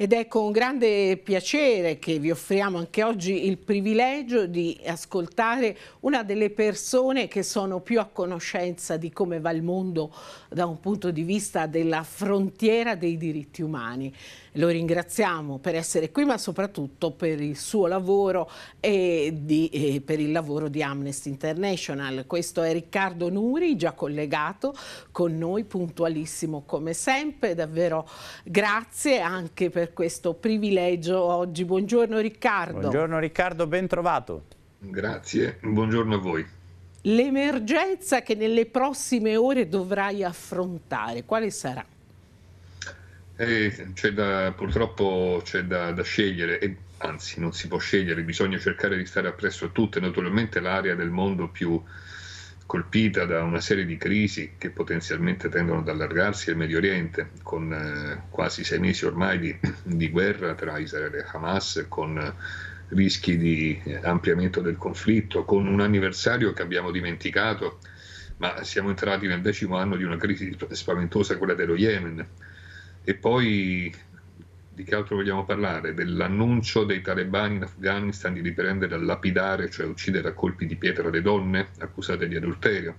Ed è con ecco, grande piacere che vi offriamo anche oggi il privilegio di ascoltare una delle persone che sono più a conoscenza di come va il mondo da un punto di vista della frontiera dei diritti umani. Lo ringraziamo per essere qui ma soprattutto per il suo lavoro e, di, e per il lavoro di Amnesty International. Questo è Riccardo Nuri, già collegato con noi, puntualissimo come sempre. Davvero grazie anche per questo privilegio oggi. Buongiorno Riccardo. Buongiorno Riccardo, ben trovato. Grazie, buongiorno a voi. L'emergenza che nelle prossime ore dovrai affrontare, quale sarà? Eh, c'è da, purtroppo c'è da, da scegliere, e, anzi non si può scegliere, bisogna cercare di stare appresso a tutte, naturalmente l'area del mondo più colpita da una serie di crisi che potenzialmente tendono ad allargarsi è il Medio Oriente, con eh, quasi sei mesi ormai di, di, guerra tra Israele e Hamas, con rischi di eh, ampliamento del conflitto, con un anniversario che abbiamo dimenticato, ma siamo entrati nel decimo anno di una crisi spaventosa, quella dello Yemen e poi di che altro vogliamo parlare? Dell'annuncio dei talebani in Afghanistan di riprendere a lapidare, cioè uccidere a colpi di pietra le donne accusate di adulterio.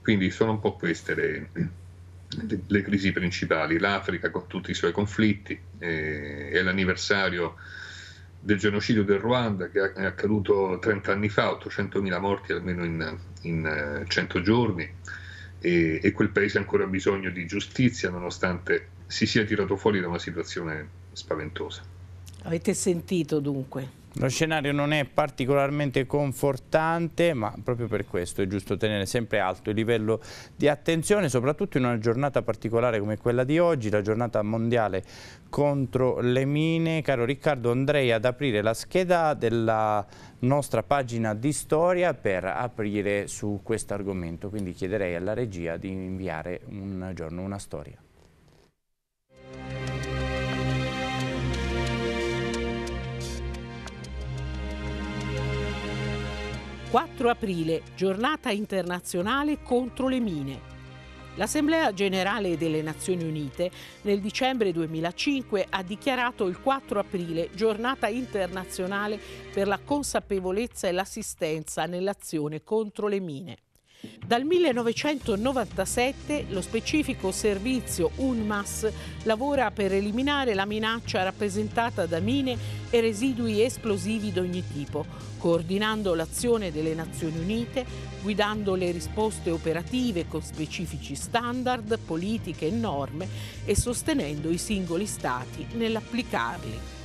Quindi sono un po' queste le, le, crisi principali. L'Africa con tutti i suoi conflitti, eh, è l'anniversario del genocidio del Ruanda che è accaduto 30 anni fa, 800.000 morti almeno in, in 100 eh, giorni e, e quel paese ha ancora bisogno di giustizia nonostante si sia tirato fuori da una situazione spaventosa. Avete sentito dunque? Lo scenario non è particolarmente confortante, ma proprio per questo è giusto tenere sempre alto il livello di attenzione, soprattutto in una giornata particolare come quella di oggi, la giornata mondiale contro le mine. Caro Riccardo Andrei, ad aprire la scheda della nostra pagina di storia per aprire su questo argomento, quindi chiederei alla regia di inviare un giorno una storia. 4 aprile, giornata internazionale contro le mine. L'Assemblea generale delle Nazioni Unite nel dicembre 2005 ha dichiarato il 4 aprile giornata internazionale per la consapevolezza e l'assistenza nell'azione contro le mine. Dal 1997 lo specifico servizio UNMAS lavora per eliminare la minaccia rappresentata da mine e residui esplosivi di ogni tipo, coordinando l'azione delle Nazioni Unite, guidando le risposte operative con specifici standard, politiche e norme e sostenendo i singoli Stati nell'applicarli.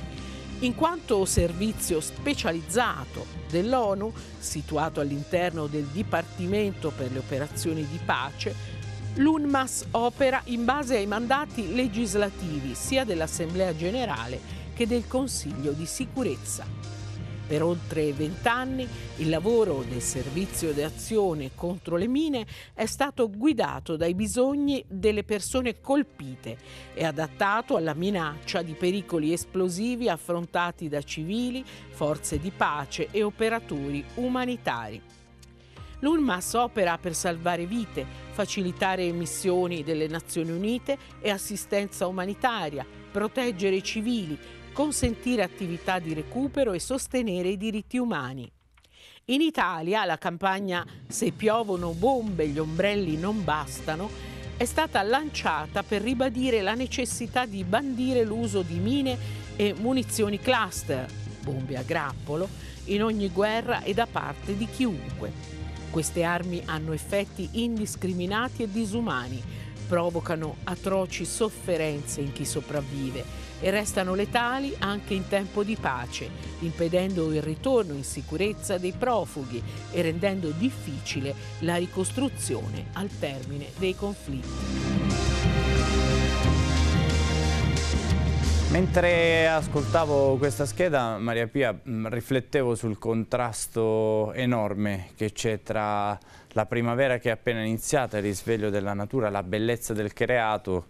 In quanto servizio specializzato dell'ONU, situato all'interno del Dipartimento per le operazioni di pace, l'UNMAS opera in base ai mandati legislativi sia dell'Assemblea generale che del Consiglio di sicurezza per oltre vent'anni il lavoro del servizio d'azione contro le mine è stato guidato dai bisogni delle persone colpite e adattato alla minaccia di pericoli esplosivi affrontati da civili, forze di pace e operatori umanitari. L'UNMAS opera per salvare vite, facilitare missioni delle Nazioni Unite e assistenza umanitaria, proteggere i civili, consentire attività di recupero e sostenere i diritti umani. In Italia la campagna Se piovono bombe gli ombrelli non bastano è stata lanciata per ribadire la necessità di bandire l'uso di mine e munizioni cluster, bombe a grappolo, in ogni guerra e da parte di chiunque. Queste armi hanno effetti indiscriminati e disumani, provocano atroci sofferenze in chi sopravvive e restano letali anche in tempo di pace, impedendo il ritorno in sicurezza dei profughi e rendendo difficile la ricostruzione al termine dei conflitti. Mentre ascoltavo questa scheda, Maria Pia, mm, riflettevo sul contrasto enorme che c'è tra la primavera che è appena iniziata, il risveglio della natura, la bellezza del creato,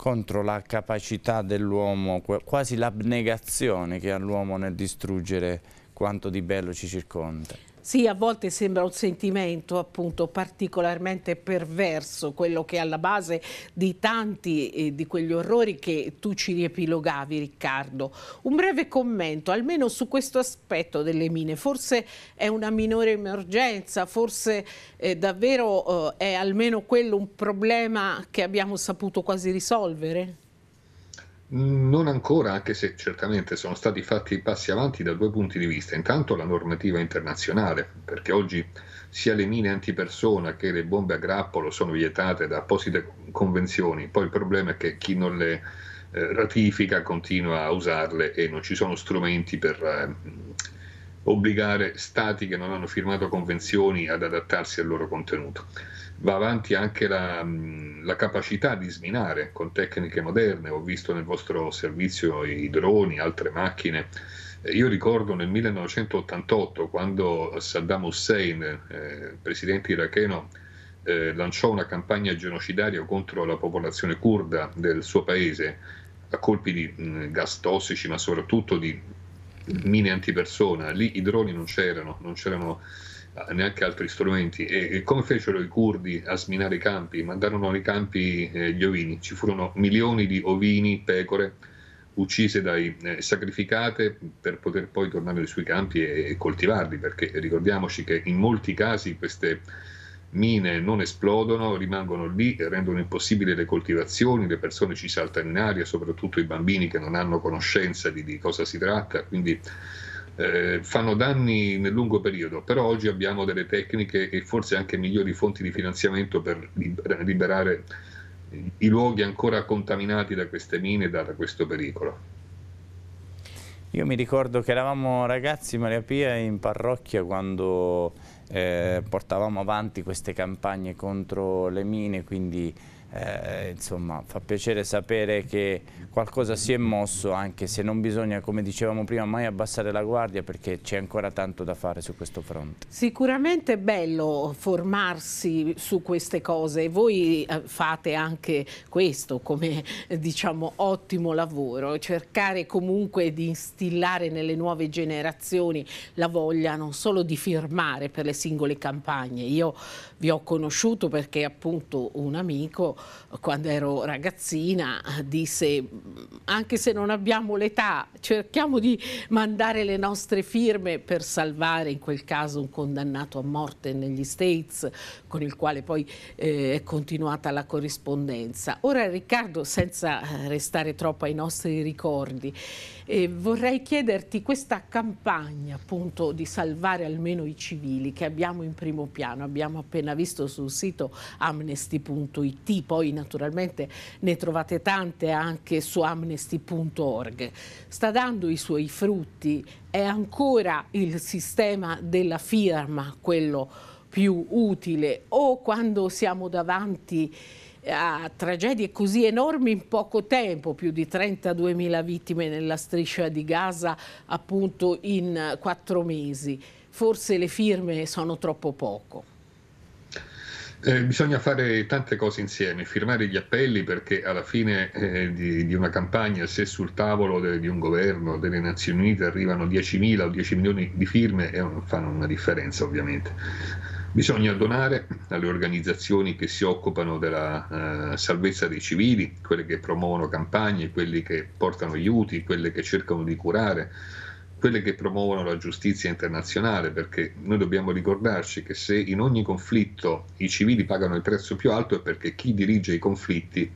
contro la capacità dell'uomo, quasi l'abnegazione che ha l'uomo nel distruggere quanto di bello ci circonda. Sì, a volte sembra un sentimento appunto particolarmente perverso, quello che è alla base di tanti eh, di quegli orrori che tu ci riepilogavi Riccardo. Un breve commento almeno su questo aspetto delle mine, forse è una minore emergenza, forse eh, davvero eh, è almeno quello un problema che abbiamo saputo quasi risolvere? Non ancora, anche se certamente sono stati fatti passi avanti da due punti di vista. Intanto la normativa internazionale, perché oggi sia le mine antipersona che le bombe a grappolo sono vietate da apposite convenzioni, poi il problema è che chi non le eh, ratifica continua a usarle e non ci sono strumenti per eh, obbligare stati che non hanno firmato convenzioni ad adattarsi al loro contenuto. Va avanti anche la, mm, la capacità di sminare con tecniche moderne, ho visto nel vostro servizio i droni, altre macchine. Eh, io ricordo nel 1988 quando Saddam Hussein, eh, presidente iracheno, eh, lanciò una campagna genocidaria contro la popolazione kurda del suo paese a colpi di mh, mm, gas tossici, ma soprattutto di mine antipersona, lì i droni non c'erano, non c'erano eh, neanche altri strumenti. E, e come fecero i curdi a sminare i campi? Mandarono nei campi eh, gli ovini, ci furono milioni di ovini, pecore uccise dai eh, sacrificate per poter poi tornare sui campi e, e coltivarli, perché ricordiamoci che in molti casi queste mine non esplodono, rimangono lì e rendono impossibili le coltivazioni, le persone ci saltano in aria, soprattutto i bambini che non hanno conoscenza di, di cosa si tratta, quindi eh, fanno danni nel lungo periodo, però oggi abbiamo delle tecniche e forse anche migliori fonti di finanziamento per liberare i luoghi ancora contaminati da queste mine e da, da questo pericolo. Io mi ricordo che eravamo ragazzi, Maria Pia, in parrocchia quando eh, portavamo avanti queste campagne contro le mine, quindi eh, insomma, fa piacere sapere che qualcosa si è mosso anche se non bisogna, come dicevamo prima, mai abbassare la guardia perché c'è ancora tanto da fare su questo fronte. Sicuramente è bello formarsi su queste cose e voi eh, fate anche questo come eh, diciamo ottimo lavoro, cercare comunque di instillare nelle nuove generazioni la voglia non solo di firmare per le singole campagne, io vi ho conosciuto perché appunto un amico quando ero ragazzina disse anche se non abbiamo l'età cerchiamo di mandare le nostre firme per salvare in quel caso un condannato a morte negli States con il quale poi eh, è continuata la corrispondenza. Ora Riccardo senza eh, restare troppo ai nostri ricordi eh, vorrei chiederti questa campagna appunto di salvare almeno i civili che abbiamo in primo piano, abbiamo appena visto sul sito amnesty.it poi naturalmente ne trovate tante anche su amnesty.org. Sta dando i suoi frutti, è ancora il sistema della firma quello più utile o quando siamo davanti eh, a tragedie così enormi in poco tempo, più di 32.000 vittime nella striscia di Gaza appunto in quattro mesi. Forse le firme sono troppo poco. Eh, bisogna fare tante cose insieme, firmare gli appelli perché alla fine eh, di, di, una campagna, se sul tavolo de, di un governo, delle Nazioni Unite arrivano 10.000 o 10 milioni di firme, eh, fanno una differenza ovviamente. Bisogna donare alle organizzazioni che si occupano della eh, salvezza dei civili, quelle che promuovono campagne, quelle che portano aiuti, quelle che cercano di curare quelle che promuovono la giustizia internazionale, perché noi dobbiamo ricordarci che se in ogni conflitto i civili pagano il prezzo più alto è perché chi dirige i conflitti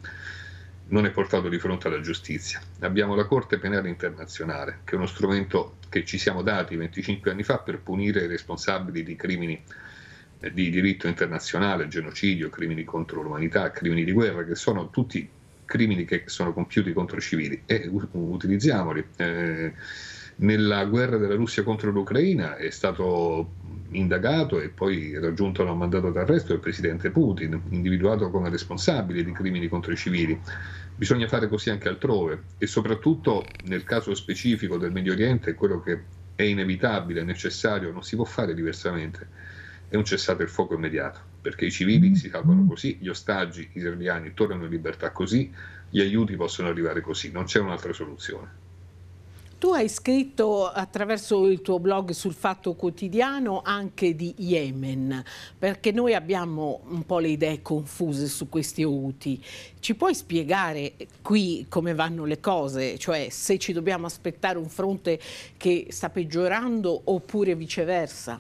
non è portato di fronte alla giustizia. Abbiamo la Corte Penale Internazionale, che è uno strumento che ci siamo dati 25 anni fa per punire i responsabili di crimini eh, di diritto internazionale, genocidio, crimini contro l'umanità, crimini di guerra, che sono tutti crimini che sono compiuti contro i civili e utilizziamoli. Eh, nella guerra della Russia contro l'Ucraina è stato indagato e poi raggiunto da un mandato d'arresto il presidente Putin, individuato come responsabile di crimini contro i civili. Bisogna fare così anche altrove e soprattutto nel caso specifico del Medio Oriente quello che è inevitabile, necessario, non si può fare diversamente. È un cessate il fuoco immediato, perché i civili si salvano mm-hmm. così, gli ostaggi israeliani tornano in libertà così, gli aiuti possono arrivare così, non c'è un'altra soluzione tu hai scritto attraverso il tuo blog sul Fatto Quotidiano anche di Yemen, perché noi abbiamo un po' le idee confuse su questi Houthi. Ci puoi spiegare qui come vanno le cose? Cioè se ci dobbiamo aspettare un fronte che sta peggiorando oppure viceversa?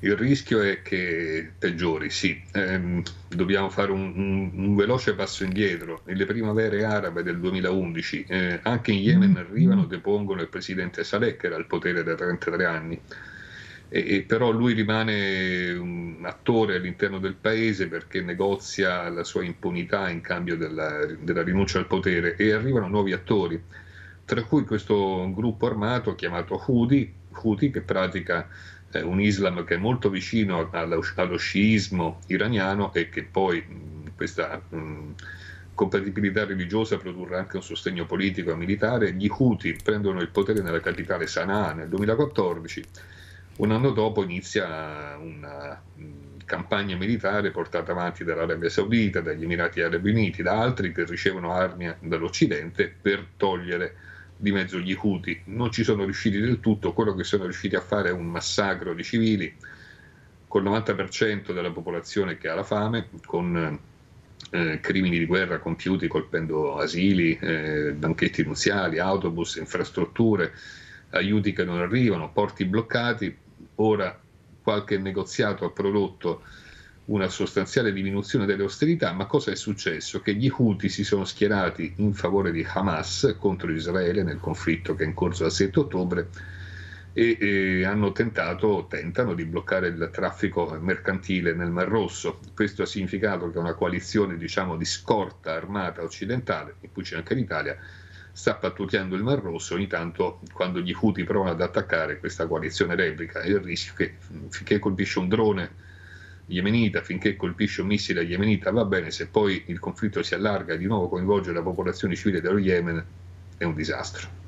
il rischio è che peggiori, sì. Ehm, dobbiamo fare un, un, un, veloce passo indietro. Nelle primavere arabe del 2011, eh, anche in Yemen mm-hmm. arrivano, e depongono il presidente Saleh, che era al potere da 33 anni. E, e però lui rimane un attore all'interno del paese perché negozia la sua impunità in cambio della, della rinuncia al potere e arrivano nuovi attori, tra cui questo gruppo armato chiamato Houthi, Houthi che pratica eh, un Islam che è molto vicino allo, allo sciismo iraniano e che poi mh, questa mh, compatibilità religiosa produrrà anche un sostegno politico e militare, gli Houthi prendono il potere nella capitale Sana'a nel 2014, un anno dopo inizia una campagna militare portata avanti dall'Arabia Saudita, dagli Emirati Arabi Uniti, da altri che ricevono armi dall'Occidente per togliere di mezzo gli Houthi. Non ci sono riusciti del tutto, quello che sono riusciti a fare è un massacro di civili, col 90% della popolazione che ha la fame, con eh, crimini di guerra compiuti colpendo asili, eh, banchetti nuziali, autobus, infrastrutture, aiuti che non arrivano, porti bloccati. Ora qualche negoziato ha prodotto una sostanziale diminuzione delle austerità, ma cosa è successo? Che gli Houthi si sono schierati in favore di Hamas contro Israele nel conflitto che è in corso dal 7 ottobre e, e hanno tentato, tentano di bloccare il traffico mercantile nel Mar Rosso. Questo ha significato che una coalizione diciamo, di scorta armata occidentale, in cui c'è anche l'Italia, sta pattugliando il Mar Rosso, ogni tanto quando gli Houthi provano ad attaccare questa coalizione replica, il rischio che, che colpisce un drone yemenita, finché colpisce un missile yemenita va bene, se poi il conflitto si allarga e di nuovo coinvolge la popolazione civile dello Yemen è un disastro.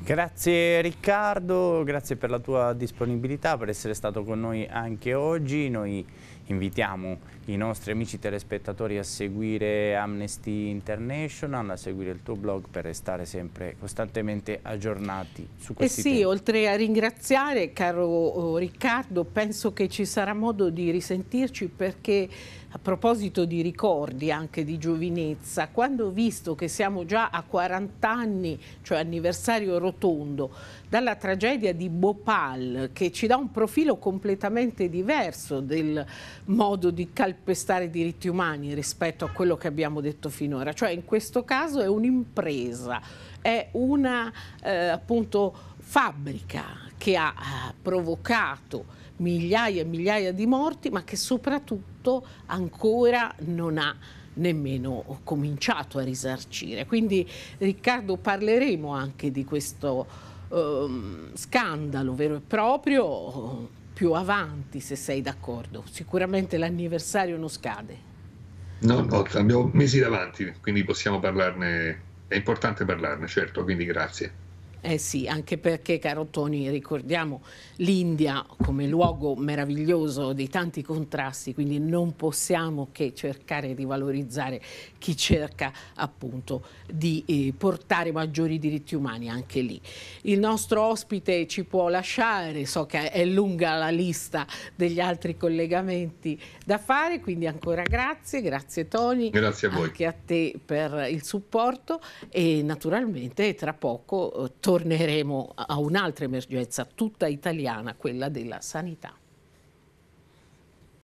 Grazie Riccardo, grazie per la tua disponibilità, per essere stato con noi anche oggi. Noi invitiamo i nostri amici telespettatori a seguire Amnesty International, a seguire il tuo blog per restare sempre costantemente aggiornati su eh questi eh sì, temi. oltre a ringraziare caro oh, Riccardo, penso che ci sarà modo di risentirci perché a proposito di ricordi anche di giovinezza, quando ho visto che siamo già a 40 anni, cioè anniversario rotondo, dalla tragedia di Bhopal che ci dà un profilo completamente diverso del modo di calpestare i diritti umani rispetto a quello che abbiamo detto finora, cioè in questo caso è un'impresa, è una eh, appunto fabbrica che ha eh, provocato migliaia e migliaia di morti, ma che soprattutto ancora non ha nemmeno cominciato a risarcire. Quindi Riccardo parleremo anche di questo Ehm, scandalo vero e proprio più avanti, se sei d'accordo. Sicuramente l'anniversario non scade. No, no, abbiamo mesi davanti, quindi possiamo parlarne, è importante parlarne, certo, quindi grazie. Eh sì, anche perché, caro Toni, ricordiamo l'India come luogo meraviglioso di tanti contrasti, quindi non possiamo che cercare di valorizzare chi cerca appunto di eh, portare maggiori diritti umani anche lì. Il nostro ospite ci può lasciare, so che è lunga la lista degli altri collegamenti da fare, quindi ancora grazie, grazie Toni. Grazie a voi. Anche a te per il supporto e naturalmente tra poco eh, torniamo torneremo a un'altra emergenza tutta italiana, quella della sanità.